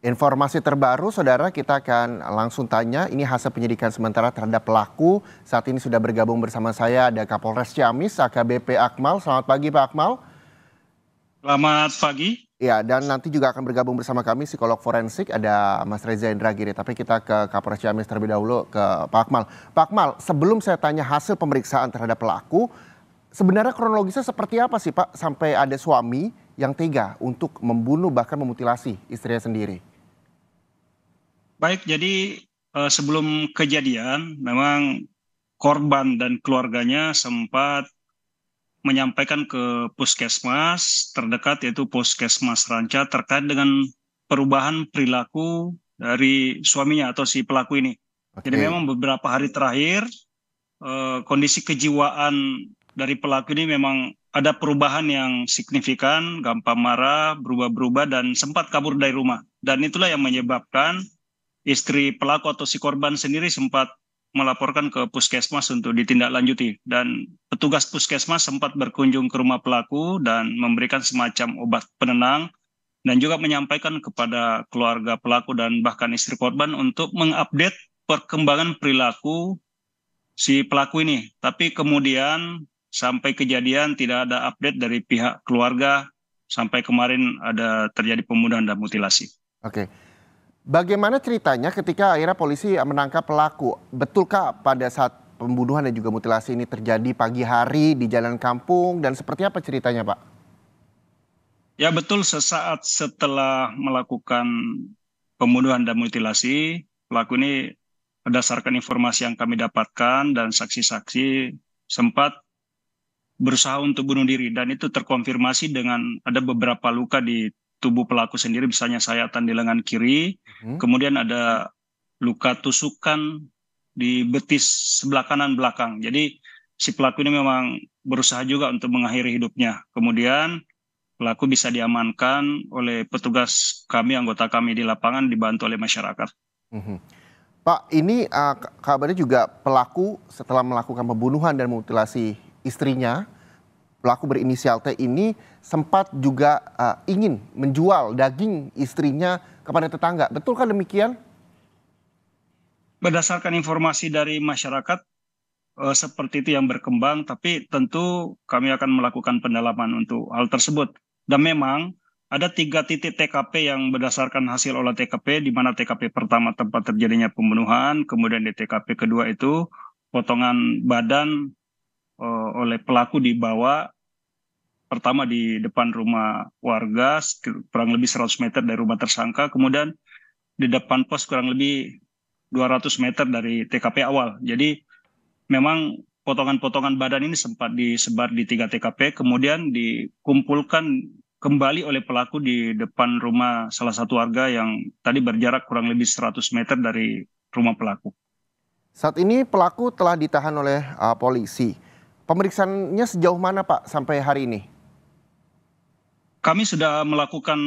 Informasi terbaru, saudara, kita akan langsung tanya. Ini hasil penyidikan sementara terhadap pelaku. Saat ini sudah bergabung bersama saya ada Kapolres Ciamis, AKBP Akmal. Selamat pagi, Pak Akmal. Selamat pagi. Ya, dan nanti juga akan bergabung bersama kami psikolog forensik ada Mas Reza Indragiri. Tapi kita ke Kapolres Ciamis terlebih dahulu ke Pak Akmal. Pak Akmal, sebelum saya tanya hasil pemeriksaan terhadap pelaku, sebenarnya kronologisnya seperti apa sih, Pak, sampai ada suami yang tega untuk membunuh bahkan memutilasi istrinya sendiri? Baik, jadi eh, sebelum kejadian memang korban dan keluarganya sempat menyampaikan ke puskesmas terdekat yaitu puskesmas Ranca terkait dengan perubahan perilaku dari suaminya atau si pelaku ini. Okay. Jadi memang beberapa hari terakhir eh, kondisi kejiwaan dari pelaku ini memang ada perubahan yang signifikan, gampang marah, berubah-berubah dan sempat kabur dari rumah. Dan itulah yang menyebabkan istri pelaku atau si korban sendiri sempat melaporkan ke puskesmas untuk ditindaklanjuti dan petugas puskesmas sempat berkunjung ke rumah pelaku dan memberikan semacam obat penenang dan juga menyampaikan kepada keluarga pelaku dan bahkan istri korban untuk mengupdate perkembangan perilaku si pelaku ini. Tapi kemudian sampai kejadian tidak ada update dari pihak keluarga sampai kemarin ada terjadi pembunuhan dan mutilasi. Oke. Okay. Bagaimana ceritanya ketika akhirnya polisi menangkap pelaku? Betulkah pada saat pembunuhan dan juga mutilasi ini terjadi pagi hari di jalan kampung dan seperti apa ceritanya, Pak? Ya betul, sesaat setelah melakukan pembunuhan dan mutilasi, pelaku ini berdasarkan informasi yang kami dapatkan dan saksi-saksi sempat berusaha untuk bunuh diri dan itu terkonfirmasi dengan ada beberapa luka di tubuh pelaku sendiri misalnya sayatan di lengan kiri, hmm. kemudian ada luka tusukan di betis sebelah kanan belakang. Jadi si pelaku ini memang berusaha juga untuk mengakhiri hidupnya. Kemudian pelaku bisa diamankan oleh petugas kami anggota kami di lapangan dibantu oleh masyarakat. Hmm. Pak, ini uh, kabarnya juga pelaku setelah melakukan pembunuhan dan mutilasi istrinya pelaku berinisial T ini sempat juga uh, ingin menjual daging istrinya kepada tetangga. Betulkah demikian? Berdasarkan informasi dari masyarakat uh, seperti itu yang berkembang, tapi tentu kami akan melakukan pendalaman untuk hal tersebut. Dan memang ada tiga titik TKP yang berdasarkan hasil olah TKP, di mana TKP pertama tempat terjadinya pembunuhan, kemudian di TKP kedua itu potongan badan Eh, oleh pelaku dibawa pertama di depan rumah warga kurang lebih 100 meter dari rumah tersangka, kemudian di depan pos kurang lebih 200 meter dari TKP awal. Jadi memang potongan-potongan badan ini sempat disebar di tiga TKP, kemudian dikumpulkan kembali oleh pelaku di depan rumah salah satu warga yang tadi berjarak kurang lebih 100 meter dari rumah pelaku. Saat ini pelaku telah ditahan oleh uh, polisi. Pemeriksaannya sejauh mana Pak sampai hari ini? Kami sudah melakukan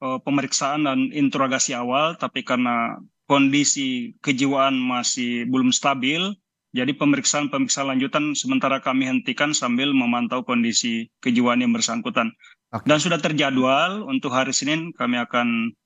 uh, pemeriksaan dan interogasi awal, tapi karena kondisi kejiwaan masih belum stabil, jadi pemeriksaan-pemeriksaan lanjutan sementara kami hentikan sambil memantau kondisi kejiwaan yang bersangkutan. Okay. Dan sudah terjadwal untuk hari Senin kami akan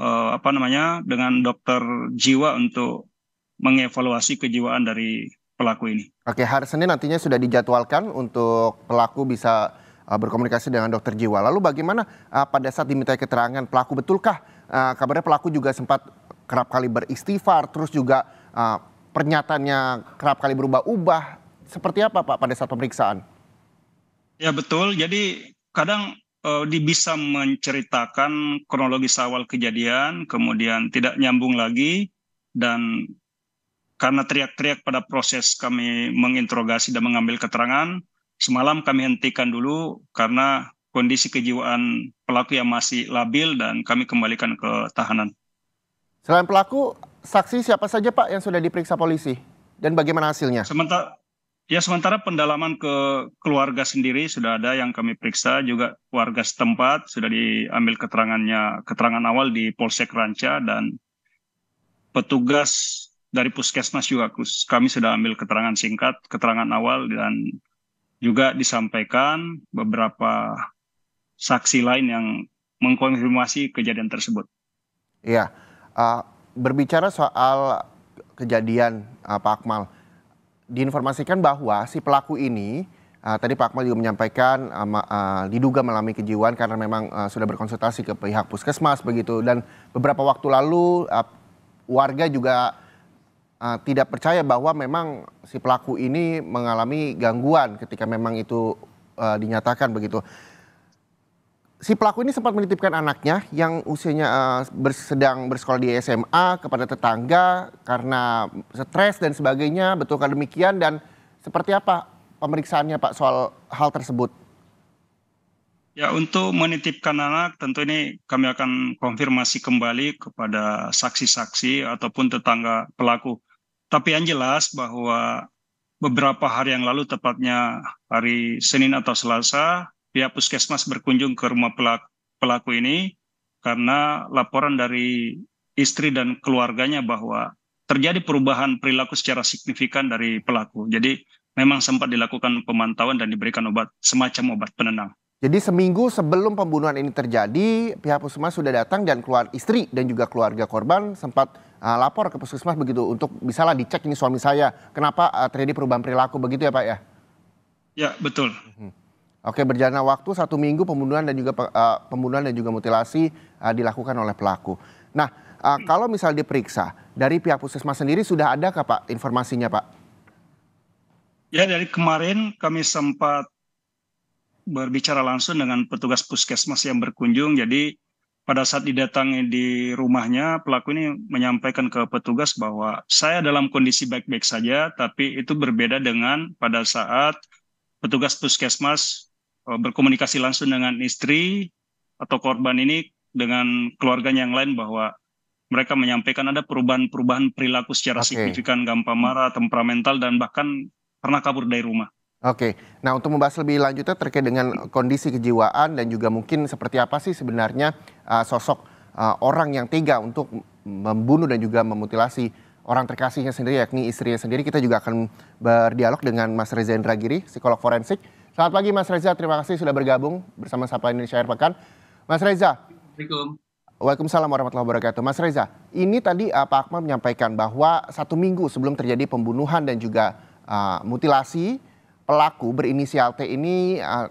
uh, apa namanya dengan dokter jiwa untuk mengevaluasi kejiwaan dari pelaku ini. Oke, hari Senin nantinya sudah dijadwalkan untuk pelaku bisa uh, berkomunikasi dengan dokter jiwa. Lalu bagaimana uh, pada saat diminta keterangan pelaku betulkah uh, kabarnya pelaku juga sempat kerap kali beristighfar, terus juga uh, pernyataannya kerap kali berubah-ubah. Seperti apa Pak pada saat pemeriksaan? Ya betul. Jadi kadang uh, bisa menceritakan kronologi awal kejadian, kemudian tidak nyambung lagi dan karena teriak-teriak pada proses kami menginterogasi dan mengambil keterangan, semalam kami hentikan dulu karena kondisi kejiwaan pelaku yang masih labil dan kami kembalikan ke tahanan. Selain pelaku, saksi siapa saja Pak yang sudah diperiksa polisi dan bagaimana hasilnya? Sementara ya sementara pendalaman ke keluarga sendiri sudah ada yang kami periksa juga warga setempat sudah diambil keterangannya keterangan awal di Polsek Ranca dan petugas dari puskesmas juga kami sudah ambil keterangan singkat, keterangan awal dan juga disampaikan beberapa saksi lain yang mengkonfirmasi kejadian tersebut. Iya, uh, berbicara soal kejadian uh, Pak Akmal, diinformasikan bahwa si pelaku ini uh, tadi Pak Akmal juga menyampaikan uh, uh, diduga mengalami kejiwaan karena memang uh, sudah berkonsultasi ke pihak puskesmas begitu dan beberapa waktu lalu uh, warga juga uh, tidak percaya bahwa memang si pelaku ini mengalami gangguan ketika memang itu uh, dinyatakan begitu. Si pelaku ini sempat menitipkan anaknya yang usianya uh, eh, bersedang bersekolah di SMA kepada tetangga karena stres dan sebagainya. Betulkah demikian dan seperti apa pemeriksaannya Pak soal hal tersebut? Ya untuk menitipkan anak tentu ini kami akan konfirmasi kembali kepada saksi-saksi ataupun tetangga pelaku. Tapi yang jelas bahwa beberapa hari yang lalu, tepatnya hari Senin atau Selasa, pihak puskesmas berkunjung ke rumah pelaku, pelaku ini karena laporan dari istri dan keluarganya bahwa terjadi perubahan perilaku secara signifikan dari pelaku. Jadi memang sempat dilakukan pemantauan dan diberikan obat semacam obat penenang. Jadi seminggu sebelum pembunuhan ini terjadi, pihak puskesmas sudah datang dan keluar istri dan juga keluarga korban sempat uh, lapor ke puskesmas begitu untuk bisalah dicek ini suami saya kenapa uh, terjadi perubahan perilaku begitu ya pak ya? Ya betul. Hmm. Oke berjalannya waktu satu minggu pembunuhan dan juga uh, pembunuhan dan juga mutilasi uh, dilakukan oleh pelaku. Nah uh, kalau misal diperiksa dari pihak puskesmas sendiri sudah ada pak informasinya pak? Ya dari kemarin kami sempat berbicara langsung dengan petugas puskesmas yang berkunjung. Jadi pada saat didatangi di rumahnya, pelaku ini menyampaikan ke petugas bahwa saya dalam kondisi baik-baik saja, tapi itu berbeda dengan pada saat petugas puskesmas eh, berkomunikasi langsung dengan istri atau korban ini dengan keluarganya yang lain bahwa mereka menyampaikan ada perubahan-perubahan perilaku secara okay. signifikan, gampang marah, temperamental, dan bahkan pernah kabur dari rumah. Oke, nah untuk membahas lebih lanjutnya terkait dengan kondisi kejiwaan dan juga mungkin seperti apa sih sebenarnya uh, sosok uh, orang yang tega untuk membunuh dan juga memutilasi orang terkasihnya sendiri yakni istrinya sendiri kita juga akan berdialog dengan Mas Reza Indragiri, psikolog forensik. Selamat pagi Mas Reza, terima kasih sudah bergabung bersama Sapa Indonesia Air Pekan. Mas Reza. Assalamualaikum. Waalaikumsalam warahmatullahi wabarakatuh. Mas Reza, ini tadi uh, Pak Akmal menyampaikan bahwa satu minggu sebelum terjadi pembunuhan dan juga uh, mutilasi, pelaku berinisial T ini uh,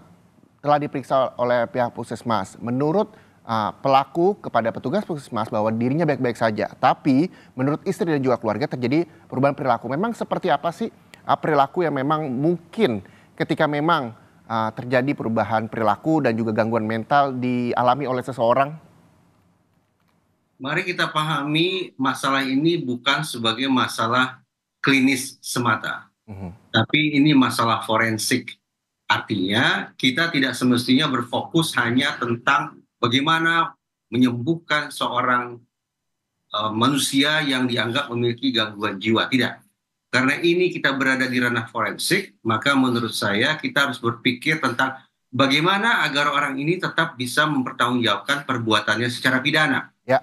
telah diperiksa oleh pihak puskesmas. Menurut uh, pelaku kepada petugas puskesmas bahwa dirinya baik-baik saja, tapi menurut istri dan juga keluarga terjadi perubahan perilaku. Memang seperti apa sih uh, perilaku yang memang mungkin ketika memang uh, terjadi perubahan perilaku dan juga gangguan mental dialami oleh seseorang? Mari kita pahami masalah ini bukan sebagai masalah klinis semata tapi ini masalah forensik. Artinya kita tidak semestinya berfokus hanya tentang bagaimana menyembuhkan seorang uh, manusia yang dianggap memiliki gangguan jiwa. Tidak. Karena ini kita berada di ranah forensik, maka menurut saya kita harus berpikir tentang bagaimana agar orang ini tetap bisa mempertanggungjawabkan perbuatannya secara pidana. Ya.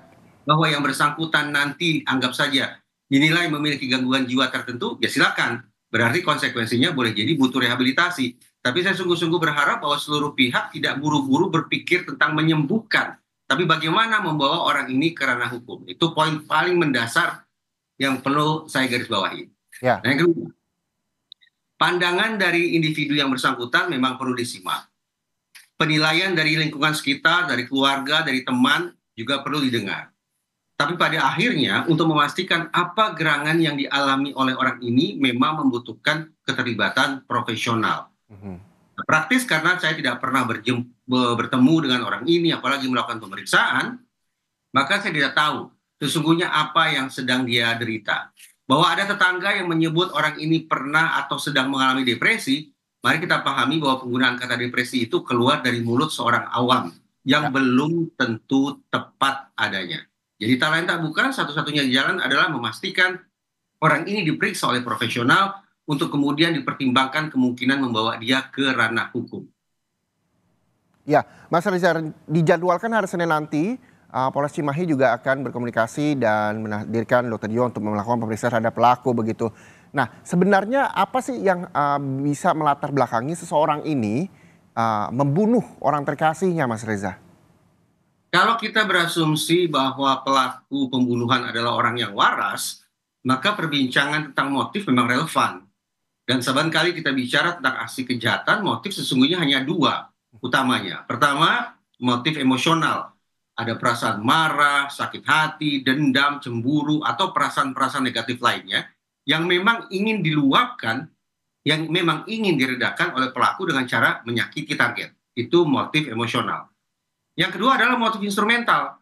Bahwa yang bersangkutan nanti anggap saja dinilai memiliki gangguan jiwa tertentu, ya silakan Berarti konsekuensinya boleh jadi butuh rehabilitasi. Tapi saya sungguh-sungguh berharap bahwa seluruh pihak tidak buru-buru berpikir tentang menyembuhkan. Tapi bagaimana membawa orang ini ke ranah hukum. Itu poin paling mendasar yang perlu saya garis bawahi. Ya. Nah, yang kedua, pandangan dari individu yang bersangkutan memang perlu disimak. Penilaian dari lingkungan sekitar, dari keluarga, dari teman juga perlu didengar. Tapi pada akhirnya untuk memastikan apa gerangan yang dialami oleh orang ini memang membutuhkan keterlibatan profesional. Mm -hmm. Praktis karena saya tidak pernah bertemu dengan orang ini, apalagi melakukan pemeriksaan, maka saya tidak tahu sesungguhnya apa yang sedang dia derita. Bahwa ada tetangga yang menyebut orang ini pernah atau sedang mengalami depresi, mari kita pahami bahwa penggunaan kata depresi itu keluar dari mulut seorang awam yang ya. belum tentu tepat adanya. Jadi talenta bukan satu-satunya jalan adalah memastikan orang ini diperiksa oleh profesional untuk kemudian dipertimbangkan kemungkinan membawa dia ke ranah hukum. Ya, Mas Rizal, dijadwalkan hari Senin nanti uh, Polres Cimahi juga akan berkomunikasi dan menghadirkan Dr. Dion untuk melakukan pemeriksaan terhadap pelaku begitu. Nah, sebenarnya apa sih yang uh, bisa melatar belakangi seseorang ini uh, membunuh orang terkasihnya, Mas Reza? Kalau kita berasumsi bahwa pelaku pembunuhan adalah orang yang waras, maka perbincangan tentang motif memang relevan. Dan saban kali kita bicara tentang aksi kejahatan, motif sesungguhnya hanya dua utamanya. Pertama, motif emosional. Ada perasaan marah, sakit hati, dendam, cemburu, atau perasaan-perasaan negatif lainnya yang memang ingin diluapkan, yang memang ingin diredakan oleh pelaku dengan cara menyakiti target. Itu motif emosional. Yang kedua adalah motif instrumental.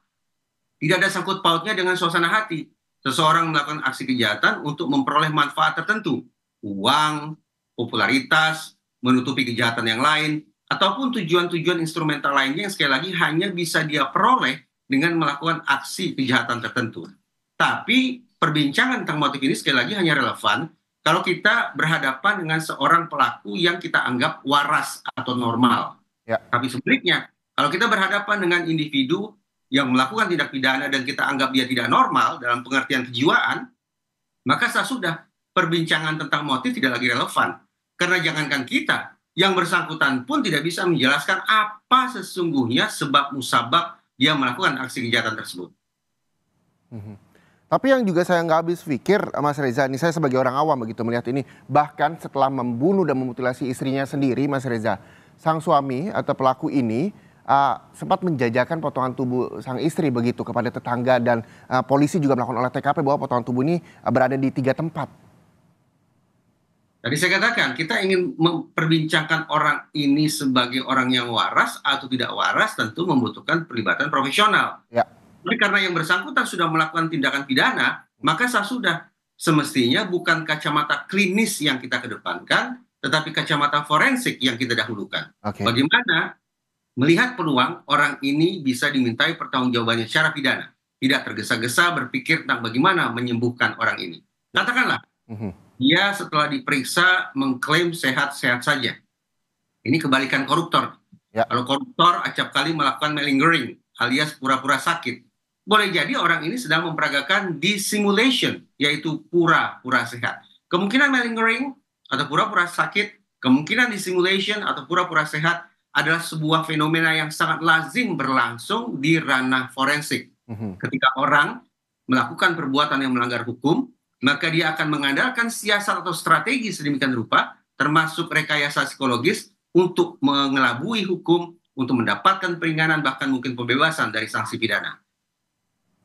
Tidak ada sangkut pautnya dengan suasana hati. Seseorang melakukan aksi kejahatan untuk memperoleh manfaat tertentu. Uang, popularitas, menutupi kejahatan yang lain, ataupun tujuan-tujuan instrumental lainnya yang sekali lagi hanya bisa dia peroleh dengan melakukan aksi kejahatan tertentu. Tapi perbincangan tentang motif ini sekali lagi hanya relevan kalau kita berhadapan dengan seorang pelaku yang kita anggap waras atau normal. Ya. Tapi sebaliknya, kalau kita berhadapan dengan individu yang melakukan tindak pidana dan kita anggap dia tidak normal dalam pengertian kejiwaan, maka saya sudah perbincangan tentang motif tidak lagi relevan. Karena jangankan kita, yang bersangkutan pun tidak bisa menjelaskan apa sesungguhnya sebab musabab dia melakukan aksi kejahatan tersebut. Mm-hmm. Tapi yang juga saya nggak habis pikir, Mas Reza, ini saya sebagai orang awam begitu melihat ini, bahkan setelah membunuh dan memutilasi istrinya sendiri, Mas Reza, sang suami atau pelaku ini uh, sempat menjajakan potongan tubuh sang istri begitu kepada tetangga dan uh, polisi juga melakukan oleh TKP bahwa potongan tubuh ini uh, berada di tiga tempat. Tadi saya katakan kita ingin memperbincangkan orang ini sebagai orang yang waras atau tidak waras tentu membutuhkan perlibatan profesional. Ya. Tapi karena yang bersangkutan sudah melakukan tindakan pidana, maka sah sudah semestinya bukan kacamata klinis yang kita kedepankan, tetapi kacamata forensik yang kita dahulukan. Okay. Bagaimana melihat peluang orang ini bisa dimintai pertanggungjawabannya secara pidana, tidak tergesa-gesa berpikir tentang bagaimana menyembuhkan orang ini. Katakanlah mhm. dia setelah diperiksa mengklaim sehat-sehat saja. Ini kebalikan koruptor. Ya. Kalau koruptor acap kali melakukan malingering alias pura-pura sakit, boleh jadi orang ini sedang memperagakan dissimulation, yaitu pura-pura sehat. Kemungkinan malingering atau pura-pura sakit, kemungkinan dissimulation atau pura-pura sehat adalah sebuah fenomena yang sangat lazim berlangsung di ranah forensik. Mm-hmm. Ketika orang melakukan perbuatan yang melanggar hukum, maka dia akan mengandalkan siasat atau strategi sedemikian rupa, termasuk rekayasa psikologis untuk mengelabui hukum, untuk mendapatkan peringanan bahkan mungkin pembebasan dari sanksi pidana.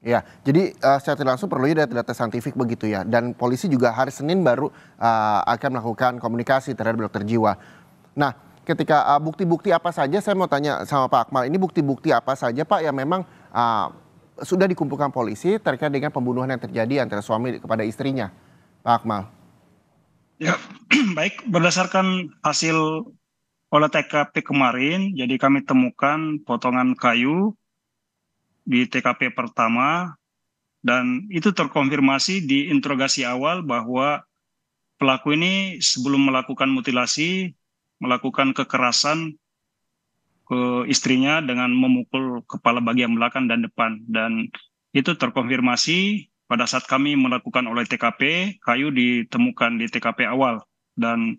Ya, jadi uh, secara langsung perlu ada data saintifik begitu ya. Dan polisi juga hari Senin baru uh, akan melakukan komunikasi terhadap dokter jiwa. Nah, ketika bukti ah, bukti-bukti apa saja saya mau tanya sama Pak Akmal ini bukti-bukti apa saja Pak yang memang uh, sudah dikumpulkan polisi terkait dengan pembunuhan yang terjadi antara suami kepada istrinya Pak Akmal. Ya baik berdasarkan hasil olah TKP kemarin jadi kami temukan potongan kayu di TKP pertama dan itu terkonfirmasi di interogasi awal bahwa pelaku ini sebelum melakukan mutilasi melakukan kekerasan ke istrinya dengan memukul kepala bagian belakang dan depan dan itu terkonfirmasi pada saat kami melakukan oleh TKP kayu ditemukan di TKP awal dan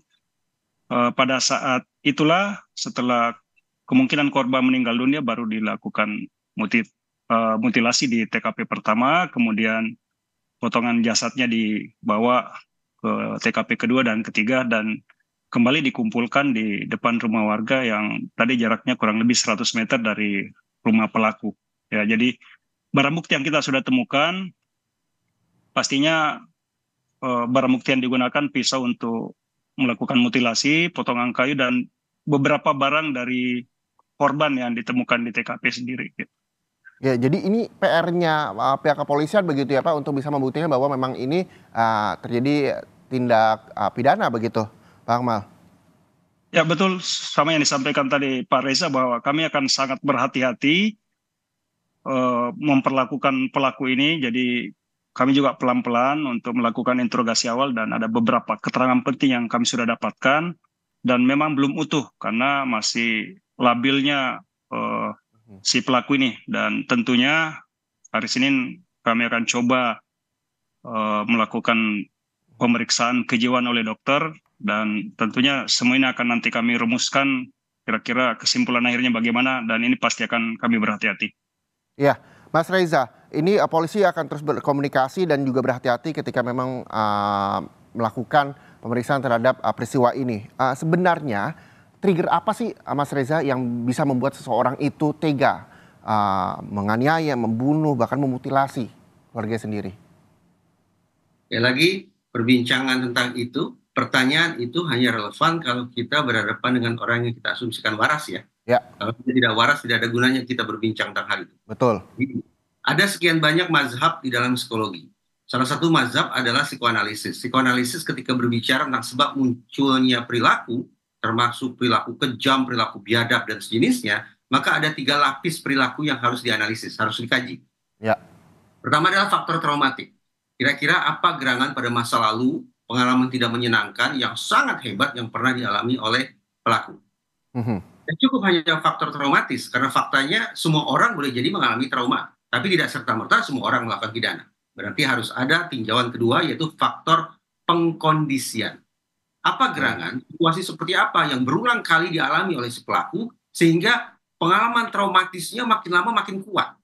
uh, pada saat itulah setelah kemungkinan korban meninggal dunia baru dilakukan muti uh, mutilasi di TKP pertama kemudian potongan jasadnya dibawa ke TKP kedua dan ketiga dan kembali dikumpulkan di depan rumah warga yang tadi jaraknya kurang lebih 100 meter dari rumah pelaku. Ya, jadi barang bukti yang kita sudah temukan pastinya eh, barang bukti yang digunakan pisau untuk melakukan mutilasi, potongan kayu dan beberapa barang dari korban yang ditemukan di TKP sendiri. Ya, jadi ini PR-nya uh, eh, pihak kepolisian begitu ya Pak untuk bisa membuktikan bahwa memang ini uh, terjadi tindak uh, pidana begitu. Pak Akmal. Ya betul, sama yang disampaikan tadi Pak Reza bahwa kami akan sangat berhati-hati uh, memperlakukan pelaku ini. Jadi kami juga pelan-pelan untuk melakukan interogasi awal dan ada beberapa keterangan penting yang kami sudah dapatkan dan memang belum utuh karena masih labilnya uh, si pelaku ini dan tentunya hari Senin kami akan coba uh, melakukan pemeriksaan kejiwaan oleh dokter dan tentunya semua ini akan nanti kami rumuskan kira-kira kesimpulan akhirnya bagaimana dan ini pasti akan kami berhati-hati. Ya, Mas Reza, ini eh, polisi akan terus berkomunikasi dan juga berhati-hati ketika memang uh, melakukan pemeriksaan terhadap uh, peristiwa ini. Uh, sebenarnya trigger apa sih uh, Mas Reza yang bisa membuat seseorang itu tega uh, menganiaya, membunuh, bahkan memutilasi keluarga sendiri? Ya lagi perbincangan tentang itu pertanyaan itu hanya relevan kalau kita berhadapan dengan orang yang kita asumsikan waras ya. Ya. Kalau kita tidak waras tidak ada gunanya kita berbincang tentang hal itu. Betul. Jadi, ada sekian banyak mazhab di dalam psikologi. Salah satu mazhab adalah psikoanalisis. Psikoanalisis ketika berbicara tentang sebab munculnya perilaku, termasuk perilaku kejam, perilaku biadab dan sejenisnya, maka ada tiga lapis perilaku yang harus dianalisis, harus dikaji. Ya. Pertama adalah faktor traumatik. Kira-kira apa gerangan pada masa lalu pengalaman tidak menyenangkan yang sangat hebat yang pernah dialami oleh pelaku. Mm-hmm. Dan cukup hanya faktor traumatis karena faktanya semua orang boleh jadi mengalami trauma, tapi tidak serta merta semua orang melakukan pidana. Berarti harus ada tinjauan kedua yaitu faktor pengkondisian. Apa ya. gerangan, situasi seperti apa yang berulang kali dialami oleh si pelaku sehingga pengalaman traumatisnya makin lama makin kuat.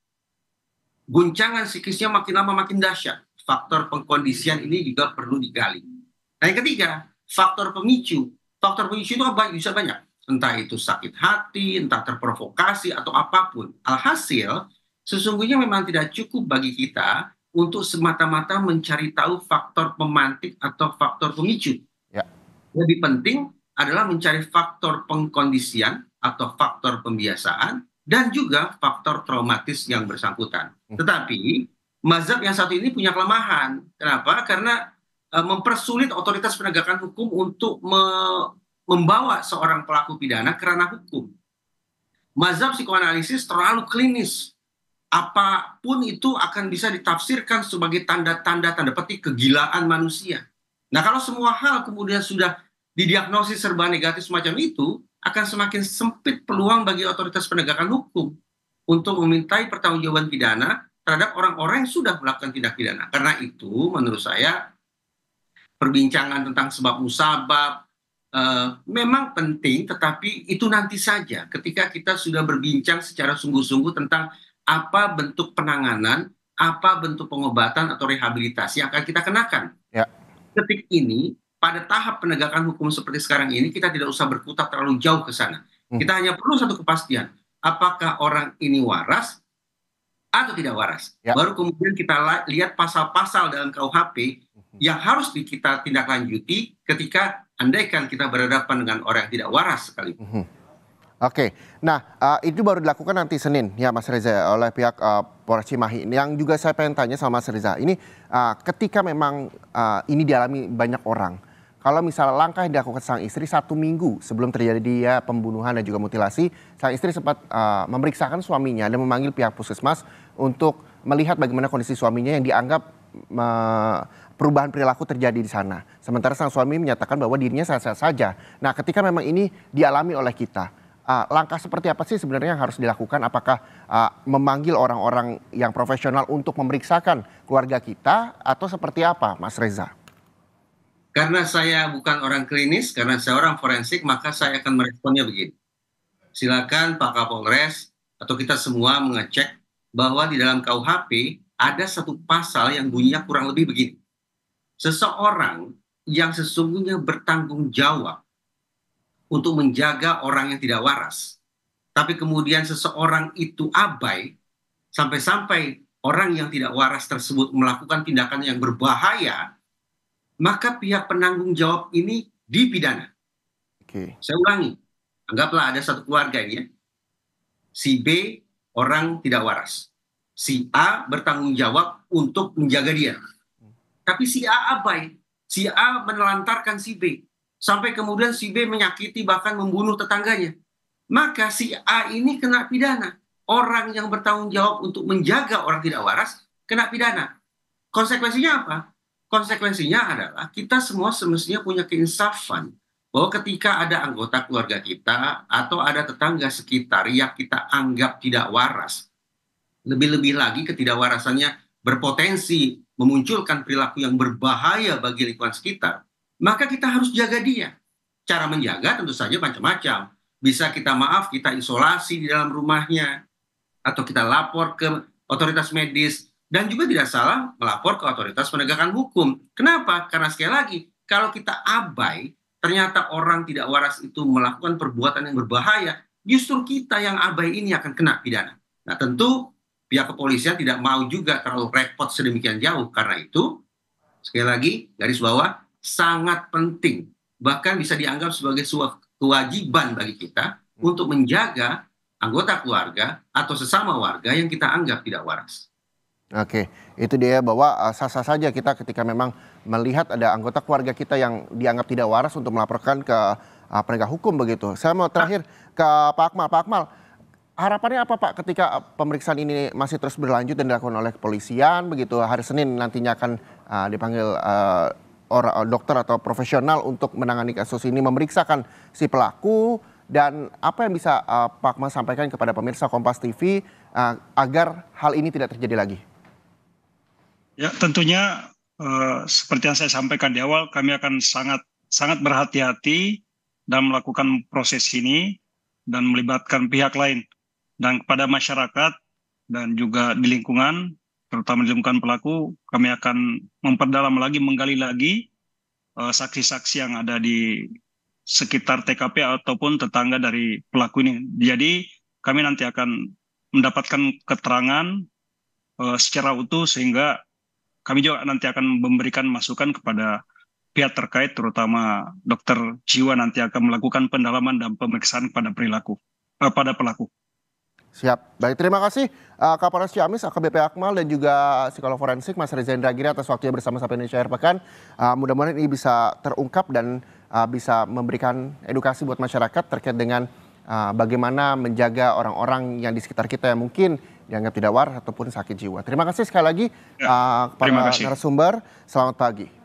Guncangan psikisnya makin lama makin dahsyat. Faktor pengkondisian ini juga perlu digali. Nah, yang ketiga, faktor pemicu. Faktor pemicu itu apa? bisa banyak. Entah itu sakit hati, entah terprovokasi, atau apapun. Alhasil, sesungguhnya memang tidak cukup bagi kita untuk semata-mata mencari tahu faktor pemantik atau faktor pemicu. Ya. Lebih penting adalah mencari faktor pengkondisian atau faktor pembiasaan dan juga faktor traumatis yang bersangkutan. Hmm. Tetapi mazhab yang satu ini punya kelemahan. Kenapa? Karena Eh, mempersulit otoritas penegakan hukum untuk me membawa seorang pelaku pidana ke ranah hukum. Mazhab psikoanalisis terlalu klinis. Apapun itu akan bisa ditafsirkan sebagai tanda-tanda tanda petik kegilaan manusia. Nah, kalau semua hal kemudian sudah didiagnosis serba negatif semacam itu, akan semakin sempit peluang bagi otoritas penegakan hukum untuk memintai pertanggungjawaban pidana terhadap orang-orang yang sudah melakukan tindak pidana. Karena itu, menurut saya, perbincangan tentang sebab musabab uh, eh, memang penting tetapi itu nanti saja ketika kita sudah berbincang secara sungguh-sungguh tentang apa bentuk penanganan, apa bentuk pengobatan atau rehabilitasi yang akan kita kenakan. Ya. Ketik ini pada tahap penegakan hukum seperti sekarang ini kita tidak usah berkutat terlalu jauh ke sana. Hmm. Kita hanya perlu satu kepastian, apakah orang ini waras atau tidak waras. Ya. Baru kemudian kita lihat pasal-pasal dalam KUHP yang harus kita tindaklanjuti ketika andaikan kita berhadapan dengan orang yang tidak waras sekali. Mm -hmm. Oke, nah uh, itu baru dilakukan nanti Senin ya Mas Reza oleh pihak uh, Polres Cimahi. Yang juga saya pengen tanya sama Mas Reza, ini uh, ketika memang uh, ini dialami banyak orang, kalau misalnya langkah yang dilakukan sang istri satu minggu sebelum terjadi dia pembunuhan dan juga mutilasi, sang istri sempat uh, memeriksakan suaminya dan memanggil pihak puskesmas untuk melihat bagaimana kondisi suaminya yang dianggap perubahan perilaku terjadi di sana. Sementara sang suami menyatakan bahwa dirinya sehat-sehat saja. Nah, ketika memang ini dialami oleh kita, uh, langkah seperti apa sih sebenarnya yang harus dilakukan? Apakah uh, memanggil orang-orang yang profesional untuk memeriksakan keluarga kita atau seperti apa, Mas Reza? Karena saya bukan orang klinis, karena saya orang forensik, maka saya akan meresponnya begini. Silakan Pak Kapolres atau kita semua mengecek bahwa di dalam KUHP ada satu pasal yang bunyinya kurang lebih begini seseorang yang sesungguhnya bertanggung jawab untuk menjaga orang yang tidak waras, tapi kemudian seseorang itu abai sampai-sampai orang yang tidak waras tersebut melakukan tindakan yang berbahaya, maka pihak penanggung jawab ini dipidana. Okay. Saya ulangi, anggaplah ada satu keluarga ini ya, si B orang tidak waras, si A bertanggung jawab untuk menjaga dia tapi si A abai, si A menelantarkan si B. Sampai kemudian si B menyakiti bahkan membunuh tetangganya. Maka si A ini kena pidana. Orang yang bertanggung jawab untuk menjaga orang tidak waras kena pidana. Konsekuensinya apa? Konsekuensinya adalah kita semua semestinya punya keinsafan bahwa ketika ada anggota keluarga kita atau ada tetangga sekitar yang kita anggap tidak waras, lebih-lebih lagi ketidakwarasannya berpotensi memunculkan perilaku yang berbahaya bagi lingkungan sekitar, maka kita harus jaga dia. Cara menjaga tentu saja macam-macam. Bisa kita maaf, kita isolasi di dalam rumahnya, atau kita lapor ke otoritas medis, dan juga tidak salah melapor ke otoritas penegakan hukum. Kenapa? Karena sekali lagi, kalau kita abai, ternyata orang tidak waras itu melakukan perbuatan yang berbahaya, justru kita yang abai ini akan kena pidana. Nah tentu pihak kepolisian tidak mau juga terlalu repot sedemikian jauh. Karena itu, sekali lagi, garis bawah, sangat penting, bahkan bisa dianggap sebagai sebuah kewajiban bagi kita untuk menjaga anggota keluarga atau sesama warga yang kita anggap tidak waras. Oke, itu dia bahwa eh, sah-sah saja kita ketika memang melihat ada anggota keluarga kita yang dianggap tidak waras untuk melaporkan ke uh, penegak hukum begitu. Saya mau terakhir ke Pak Akmal. Pak Akmal, Harapannya apa Pak ketika pemeriksaan ini masih terus berlanjut dan dilakukan oleh kepolisian begitu hari Senin nantinya akan uh, dipanggil uh, ah, or, ah, dokter atau profesional untuk menangani kasus ini memeriksakan si pelaku dan apa yang bisa uh, Pak Mas sampaikan kepada pemirsa Kompas TV uh, agar hal ini tidak terjadi lagi? Ya tentunya uh, seperti yang saya sampaikan di awal kami akan sangat sangat berhati-hati dan melakukan proses ini dan melibatkan pihak lain dan kepada masyarakat dan juga di lingkungan terutama di lingkungan pelaku kami akan memperdalam lagi menggali lagi eh, saksi-saksi uh, yang ada di sekitar TKP ataupun tetangga dari pelaku ini. Jadi kami nanti akan mendapatkan keterangan uh, secara utuh sehingga kami juga nanti akan memberikan masukan kepada pihak terkait terutama dokter jiwa nanti akan melakukan pendalaman dan pemeriksaan pada perilaku uh, pada pelaku. Siap. Baik, terima kasih uh, Kapolres Ciamis, AKBP Akmal dan juga psikolog forensik Mas Reza Indragiri atas waktunya bersama Sapa Indonesia Air Pekan. Uh, mudah-mudahan ini bisa terungkap dan uh, bisa memberikan edukasi buat masyarakat terkait dengan uh, bagaimana menjaga orang-orang yang di sekitar kita yang mungkin dianggap tidak waras ataupun sakit jiwa. Terima kasih sekali lagi ya, uh, kepada narasumber. Selamat pagi.